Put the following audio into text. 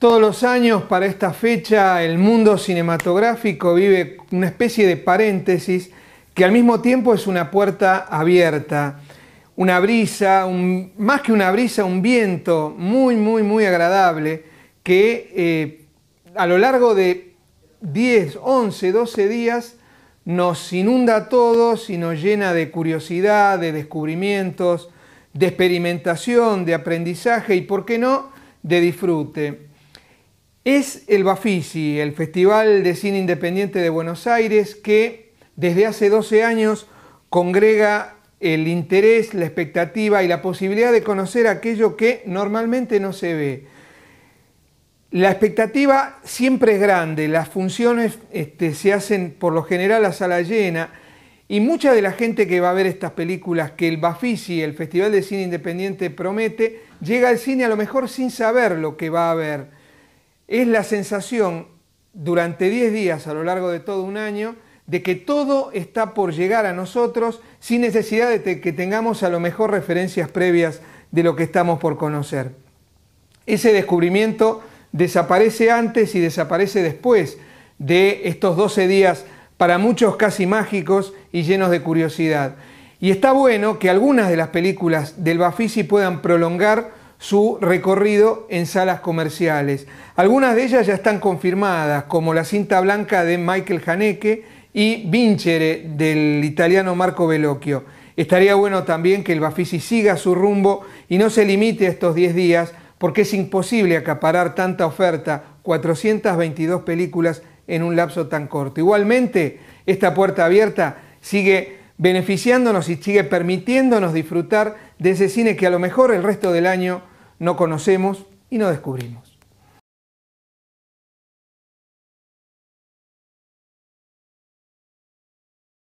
Todos los años para esta fecha el mundo cinematográfico vive una especie de paréntesis que al mismo tiempo es una puerta abierta, una brisa, más que una brisa, un viento muy, muy, muy agradable que eh, a lo largo de 10, 11, 12 días nos inunda a todos y nos llena de curiosidad, de descubrimientos, de experimentación, de aprendizaje y, por qué no, de disfrute. Es el Bafisi, el Festival de Cine Independiente de Buenos Aires, que desde hace 12 años congrega el interés, la expectativa y la posibilidad de conocer aquello que normalmente no se ve. La expectativa siempre es grande, las funciones este, se hacen por lo general a sala llena y mucha de la gente que va a ver estas películas que el Bafisi, el Festival de Cine Independiente, promete, llega al cine a lo mejor sin saber lo que va a ver es la sensación durante 10 días a lo largo de todo un año de que todo está por llegar a nosotros sin necesidad de que tengamos a lo mejor referencias previas de lo que estamos por conocer. Ese descubrimiento desaparece antes y desaparece después de estos 12 días para muchos casi mágicos y llenos de curiosidad. Y está bueno que algunas de las películas del Bafisi puedan prolongar su recorrido en salas comerciales. Algunas de ellas ya están confirmadas, como la cinta blanca de Michael Haneke y Vincere del italiano Marco Bellocchio. Estaría bueno también que el Bafisi siga su rumbo y no se limite a estos 10 días, porque es imposible acaparar tanta oferta, 422 películas en un lapso tan corto. Igualmente, esta puerta abierta sigue beneficiándonos y sigue permitiéndonos disfrutar de ese cine que a lo mejor el resto del año no conocemos y no descubrimos.